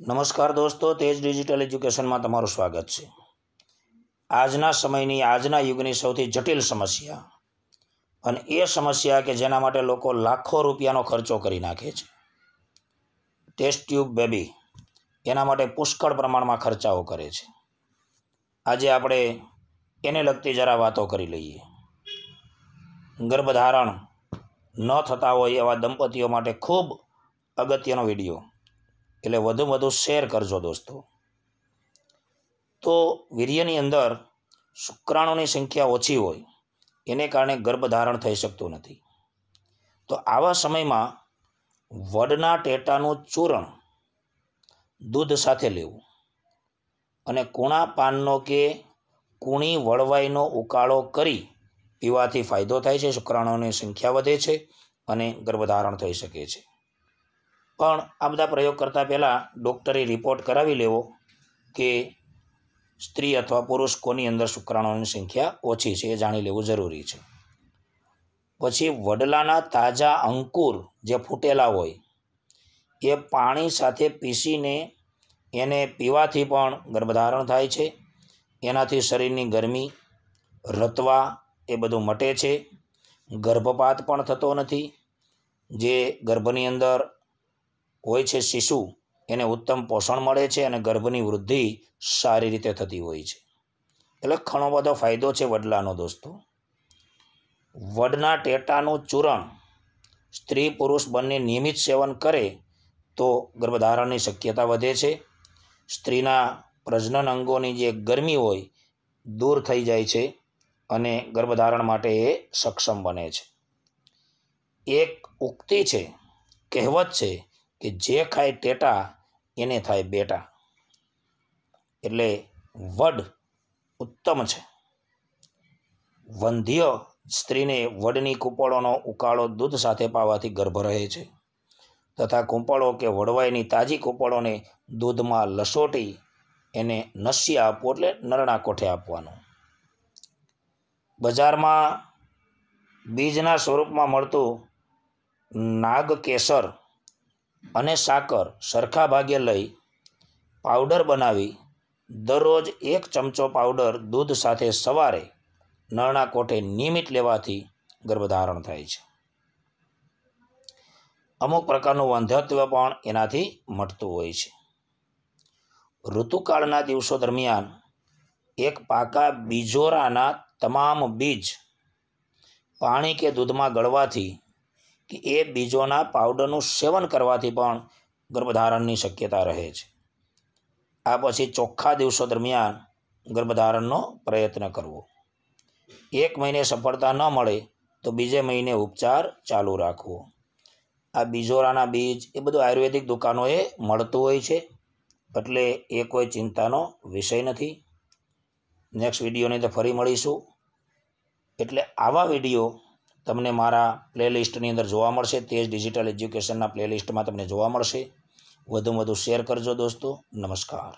નમસ્કાર દોસ્તો તેજ ડિજિટલ એજ્યુકેશનમાં તમારું સ્વાગત છે આજના સમયની આજના યુગની સૌથી જટિલ સમસ્યા અને એ સમસ્યા કે જેના માટે લોકો લાખો રૂપિયાનો ખર્ચો કરી નાખે છે ટેસ્ટ ટ્યુબ બેબી એના માટે પુષ્કળ પ્રમાણમાં ખર્ચાઓ કરે છે આજે આપણે એને લગતી જરા વાતો કરી લઈએ ગર્ભધારણ ન થતા હોય એવા દંપતીઓ માટે ખૂબ અગત્યનો વિડીયો એટલે વધુ વધુ શેર કરજો દોસ્તો તો વીર્યની અંદર શુક્રાણુની સંખ્યા ઓછી હોય એને કારણે ગર્ભધારણ થઈ શકતું નથી તો આવા સમયમાં વડના ટેટાનું ચૂરણ દૂધ સાથે લેવું અને કુણા પાનનો કે કુણી વળવાઈનો ઉકાળો કરી પીવાથી ફાયદો થાય છે શુક્રાણુની સંખ્યા વધે છે અને ગર્ભધારણ થઈ શકે છે પણ આ બધા પ્રયોગ કરતાં પહેલાં ડૉક્ટરે રિપોર્ટ કરાવી લેવો કે સ્ત્રી અથવા પુરુષ કોની અંદર શુક્રાણુની સંખ્યા ઓછી છે એ જાણી લેવું જરૂરી છે પછી વડલાના તાજા અંકુર જે ફૂટેલા હોય એ પાણી સાથે પીસીને એને પીવાથી પણ ગર્ભધારણ થાય છે એનાથી શરીરની ગરમી રતવા એ બધું મટે છે ગર્ભપાત પણ થતો નથી જે ગર્ભની અંદર હોય છે શિશુ એને ઉત્તમ પોષણ મળે છે અને ગર્ભની વૃદ્ધિ સારી રીતે થતી હોય છે એટલે ઘણો બધો ફાયદો છે વડલાનો દોસ્તો વડના ટેટાનું ચૂરણ સ્ત્રી પુરુષ બંને નિયમિત સેવન કરે તો ગર્ભધારણની શક્યતા વધે છે સ્ત્રીના પ્રજનન અંગોની જે ગરમી હોય દૂર થઈ જાય છે અને ગર્ભધારણ માટે એ સક્ષમ બને છે એક ઉક્તિ છે કહેવત છે કે જે ખાય ટેટા એને થાય બેટા એટલે વડ ઉત્તમ છે વંધ્ય સ્ત્રીને વડની કૂંપળોનો ઉકાળો દૂધ સાથે પાવાથી ગર્ભ રહે છે તથા કૂંપળો કે વડવાઈની તાજી કૂંપળોને દૂધમાં લસોટી એને નસી આપવું એટલે નરણા કોઠે આપવાનું બજારમાં બીજના સ્વરૂપમાં મળતું નાગ કેસર અને સાકર સરખા ભાગે લઈ પાવડર બનાવી દરરોજ એક ચમચો પાવડર દૂધ સાથે સવારે નળના કોઠે નિયમિત લેવાથી ગર્ભધારણ થાય છે અમુક પ્રકારનું વંધ્યત્વ પણ એનાથી મટતું હોય છે ઋતુકાળના દિવસો દરમિયાન એક પાકા બીજોરાના તમામ બીજ પાણી કે દૂધમાં ગળવાથી કે એ બીજોના પાવડરનું સેવન કરવાથી પણ ગર્ભધારણની શક્યતા રહે છે આ પછી ચોખ્ખા દિવસો દરમિયાન ગર્ભધારણનો પ્રયત્ન કરવો એક મહિને સફળતા ન મળે તો બીજે મહિને ઉપચાર ચાલુ રાખવો આ બીજોરાના બીજ એ બધું આયુર્વેદિક દુકાનોએ મળતું હોય છે એટલે એ કોઈ ચિંતાનો વિષય નથી નેક્સ્ટ વિડીયોની તો ફરી મળીશું એટલે આવા વિડીયો તમને મારા પ્લેલિસ્ટની અંદર જોવા મળશે તે જ ડિજિટલ એજ્યુકેશનના પ્લેલિસ્ટમાં તમને જોવા મળશે વધુમાં વધુ શેર કરજો દોસ્તો નમસ્કાર